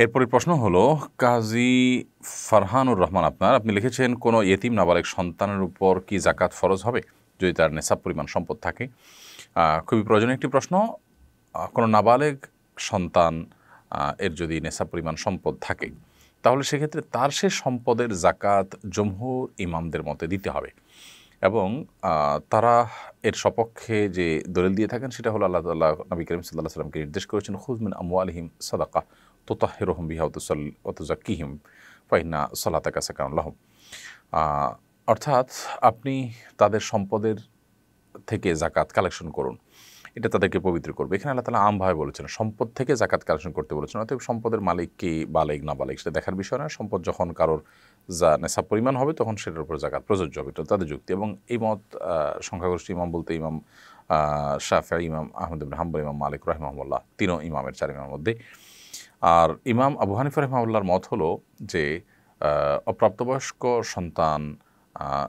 এরপরে প্রশ্ন হলো কাজী ফারহানুর রহমান আপনার আপনি লিখেছেন কোনো এতিম নাবালিক সন্তানের উপর কি জাকাত ফরজ হবে যদি তার নেশাব পরিমাণ সম্পদ থাকে খুবই প্রয়োজনীয় একটি প্রশ্ন কোনো নাবালেক সন্তান এর যদি নেশা পরিমাণ সম্পদ থাকে তাহলে সেক্ষেত্রে তার সে সম্পদের জাকাত জমহুর ইমামদের মতে দিতে হবে এবং তারা এর সপক্ষে যে দলিল দিয়ে থাকেন সেটা হলো আল্লাহ তাল্লাহ নবী করিম সাল্লাহ সাল্লামকে নির্দেশ করেছেন খুজমিন আমু আলহিম সাদাকা তোতাহের রহম বিহা অত অতুজা কিহিম ফাইনা সলাতা কাসা কারণ লহম অর্থাৎ আপনি তাদের সম্পদের থেকে জাকাত কালেকশন করুন এটা তাদেরকে পবিত্র করবে এখানে আল্লাহ তালা আমভাবে বলেছেন সম্পদ থেকে জাকাত কালেকশন করতে বলেছেন অর্থাৎ সম্পদের মালিক কি বালেক না বালেক সেটা দেখার বিষয় না সম্পদ যখন কারোর যা নেশা পরিমাণ হবে তখন সেটার উপর জাকাত প্রযোজ্য হবে এটা তাদের যুক্তি এবং এই মত সংখ্যাগোষ্ঠী ইমাম বলতে ইমাম শাহ ইমাম আহমদ হাম্বল ইমাম মালিক রহমাহুল্লাহ তিনও ইমামের চার ইমামের মধ্যে আর ইমাম আবু হানিফ রহমাউল্লার মত হলো যে অপ্রাপ্তবয়স্ক সন্তান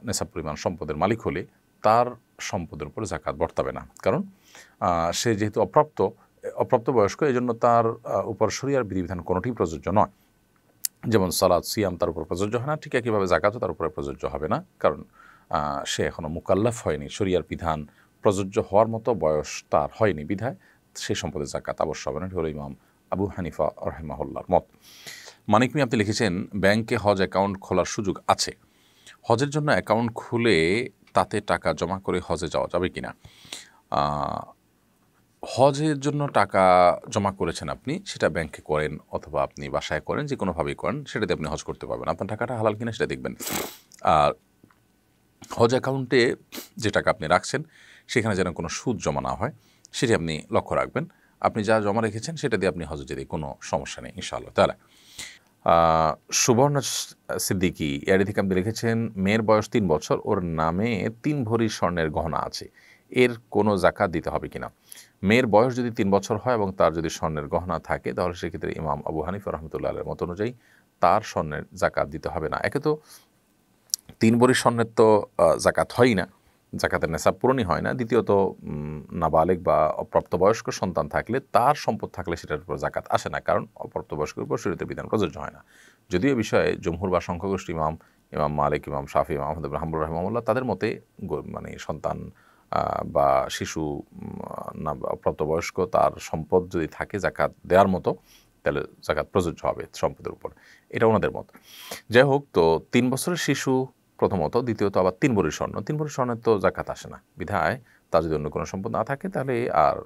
নেশা পরিমাণ সম্পদের মালিক হলে তার সম্পদের উপরে জাকাত বর্তাবে না কারণ সে যেহেতু অপ্রাপ্ত অপ্রাপ্তবয়স্ক এই জন্য তার উপর সরিয়ার বিধিবিধান কোনোটি প্রযোজ্য নয় যেমন সালাদ সিয়াম তার উপর প্রযোজ্য হয় না ঠিক একইভাবে জাকাতও তার উপরে প্রযোজ্য হবে না কারণ সে এখনও মোকাল্লাফ হয়নি শরিয়ার বিধান প্রযোজ্য হওয়ার মতো বয়স তার হয়নি বিধায় সে সম্পদে জাকাত আবশ্যক হবে না হলো ইমাম আবু হানিফা রহেমাহুল্লার মত মানিক মি আপনি লিখেছেন ব্যাংকে হজ অ্যাকাউন্ট খোলার সুযোগ আছে হজের জন্য অ্যাকাউন্ট খুলে তাতে টাকা জমা করে হজে যাওয়া যাবে কি না হজের জন্য টাকা জমা করেছেন আপনি সেটা ব্যাংকে করেন অথবা আপনি বাসায় করেন যে কোনোভাবেই করেন সেটাতে আপনি হজ করতে পারবেন আপনার টাকাটা হালাল কিনা সেটা দেখবেন আর হজ অ্যাকাউন্টে যে টাকা আপনি রাখছেন সেখানে যেন কোনো সুদ জমা না হয় সেটি আপনি লক্ষ্য রাখবেন আপনি যা জমা রেখেছেন সেটা দিয়ে আপনি হজে যদি কোনো সমস্যা নেই ইনশাআল্লাহ তারা সুবর্ণ সিদ্দিকি ইয়ারি থেকে আপনি লিখেছেন মেয়ের বয়স তিন বছর ওর নামে তিন ভরি স্বর্ণের গহনা আছে এর কোনো জাকাত দিতে হবে কিনা মেয়ের বয়স যদি তিন বছর হয় এবং তার যদি স্বর্ণের গহনা থাকে তাহলে সেক্ষেত্রে ইমাম আবু হানিফ রহমতুল্লাহের মত অনুযায়ী তার স্বর্ণের জাকাত দিতে হবে না একে তো তিন ভরি স্বর্ণের তো জাকাত হয়ই না জাকাতের নেশাব পূরণই হয় না দ্বিতীয়ত নাবালিক বা অপ্রাপ্তবয়স্ক সন্তান থাকলে তার সম্পদ থাকলে সেটার উপর জাকাত আসে না কারণ অপ্রাপ্তবয়স্কের উপর শরীরের বিধান প্রযোজ্য হয় না যদিও বিষয়ে জমহুর বা সংখ্যাগোষ্ঠী ইমাম ইমাম মালিক ইমাম শাফি ইমাম আহমদ রহমুর রহমুল্লাহ তাদের মতে মানে সন্তান বা শিশু না অপ্রাপ্তবয়স্ক তার সম্পদ যদি থাকে জাকাত দেওয়ার মতো তাহলে জাকাত প্রযোজ্য হবে সম্পদের উপর এটা ওনাদের মত যাই হোক তো তিন বছরের শিশু প্রথমত দ্বিতীয়ত আবার তিন ভরি স্বর্ণ তিন ভরি স্বর্ণের তো জাকাত আসে না বিধায় তার যদি অন্য কোনো সম্পদ না থাকে তাহলে আর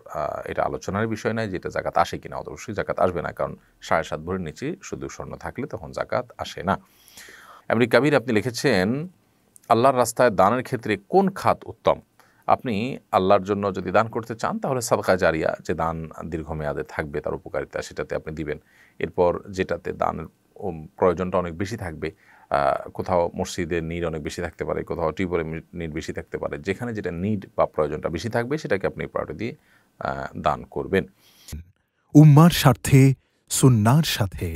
এটা আলোচনার বিষয় নয় যেটা জাকাত আসে কিনা অবশ্যই জাকাত আসবে না কারণ সাড়ে সাত ভরির নিচে শুধু স্বর্ণ থাকলে তখন জাকাত আসে না এমনি কাবির আপনি লিখেছেন আল্লাহর রাস্তায় দানের ক্ষেত্রে কোন খাত উত্তম আপনি আল্লাহর জন্য যদি দান করতে চান তাহলে সাবকা জারিয়া যে দান দীর্ঘমেয়াদে থাকবে তার উপকারিতা সেটাতে আপনি দিবেন এরপর যেটাতে দানের প্রয়োজনটা অনেক বেশি থাকবে কোথাও মসজিদের নিড অনেক বেশি থাকতে পারে কোথাও টিউবের নিড বেশি থাকতে পারে যেখানে যেটা নিড বা প্রয়োজনটা বেশি থাকবে সেটাকে আপনি প্রায়োরিটি দিয়ে দান করবেন উম্মার স্বার্থে সুন্নার সাথে